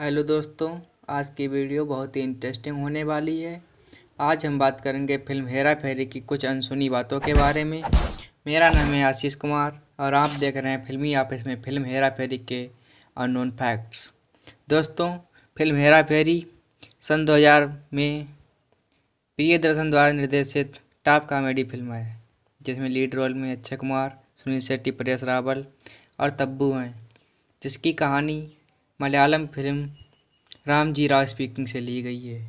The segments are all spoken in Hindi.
हेलो दोस्तों आज की वीडियो बहुत ही इंटरेस्टिंग होने वाली है आज हम बात करेंगे फिल्म हेरा फेरी की कुछ अनसुनी बातों के बारे में मेरा नाम है आशीष कुमार और आप देख रहे हैं फिल्मी ऑफिस में फिल्म हेरा फेरी के अननोन फैक्ट्स दोस्तों फिल्म हेरा फेरी सन 2000 में प्रिय दर्शन द्वारा निर्देशित टॉप कॉमेडी फिल्म है जिसमें लीड रोल में अक्षय कुमार सुनील शेट्टी परेश रावल और तब्बू हैं जिसकी कहानी Malayalam film Ramji Rao speaking से ली गई है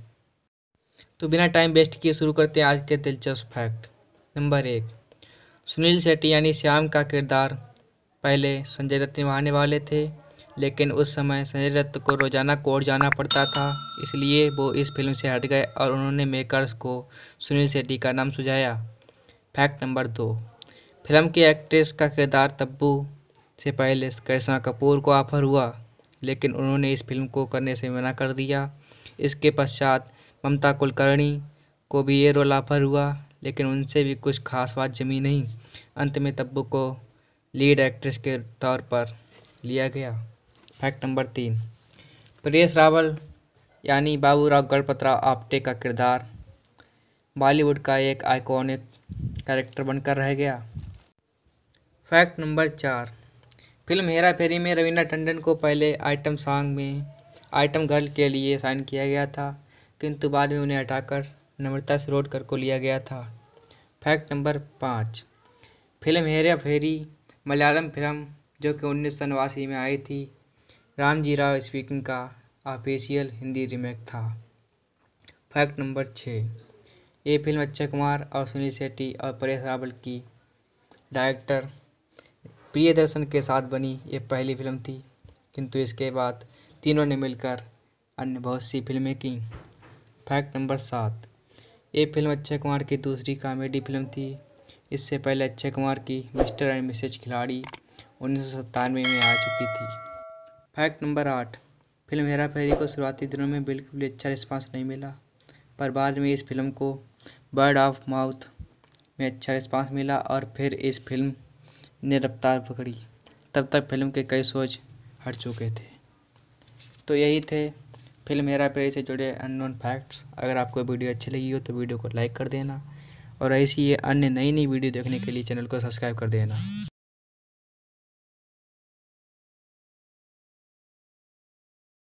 तो बिना टाइम वेस्ट किए शुरू करते हैं आज के दिलचस्प फैक्ट नंबर एक सुनील शेट्टी यानी श्याम का किरदार पहले संजय दत्त निभाने वाले थे लेकिन उस समय संजय दत्त को रोज़ाना कोर्ट जाना पड़ता था इसलिए वो इस फिल्म से हट गए और उन्होंने मेकर्स को सुनील शेट्टी का नाम सुझाया फैक्ट नंबर दो फिल्म की एक्ट्रेस का किरदार तब्बू से पहले करिश्मा कपूर को ऑफर हुआ लेकिन उन्होंने इस फिल्म को करने से मना कर दिया इसके पश्चात ममता कुलकर्णी को भी ये रोल ऑफर हुआ लेकिन उनसे भी कुछ खास बात जमी नहीं अंत में तब्बू को लीड एक्ट्रेस के तौर पर लिया गया फैक्ट नंबर तीन प्रियस रावल यानी बाबूराव गणपतराव आप्टे का किरदार बॉलीवुड का एक आइकॉनिक कैरेक्टर बनकर रह गया फैक्ट नंबर चार फिल्म हेरा फेरी में रवीना टंडन को पहले आइटम सॉन्ग में आइटम गर्ल के लिए साइन किया गया था किंतु बाद में उन्हें हटाकर नम्रता सिरोडकर को लिया गया था फैक्ट नंबर पाँच फिल्म हेरा फेरी मलयालम फिल्म जो कि उन्नीस सौ नवासी में आई थी रामजी राव स्पीकिंग का ऑफिशियल हिंदी रीमेक था फैक्ट नंबर छः ये फिल्म अक्षय कुमार और सुनील शेट्टी और परेश रावल की डायरेक्टर प्रियदर्शन के साथ बनी ये पहली फिल्म थी किंतु इसके बाद तीनों ने मिलकर अन्य बहुत सी फिल्में कीं फैक्ट नंबर सात ये फिल्म अक्षय कुमार की दूसरी कॉमेडी फिल्म थी इससे पहले अक्षय कुमार की मिस्टर एंड मिसेज खिलाड़ी उन्नीस में आ चुकी थी फैक्ट नंबर आठ फिल्म हेरा फेरी को शुरुआती दिनों में बिल्कुल भी अच्छा रिस्पांस नहीं मिला पर बाद में इस फिल्म को बर्ड ऑफ माउथ में अच्छा रिस्पांस मिला और फिर इस फिल्म ने रफ्तार पकड़ी तब तक फिल्म के कई सोच हट चुके थे तो यही थे फिल्म हेरा फेरी से जुड़े अननोन फैक्ट्स अगर आपको वीडियो अच्छी लगी हो तो वीडियो को लाइक कर देना और ऐसी ये अन्य नई नई वीडियो देखने के लिए चैनल को सब्सक्राइब कर देना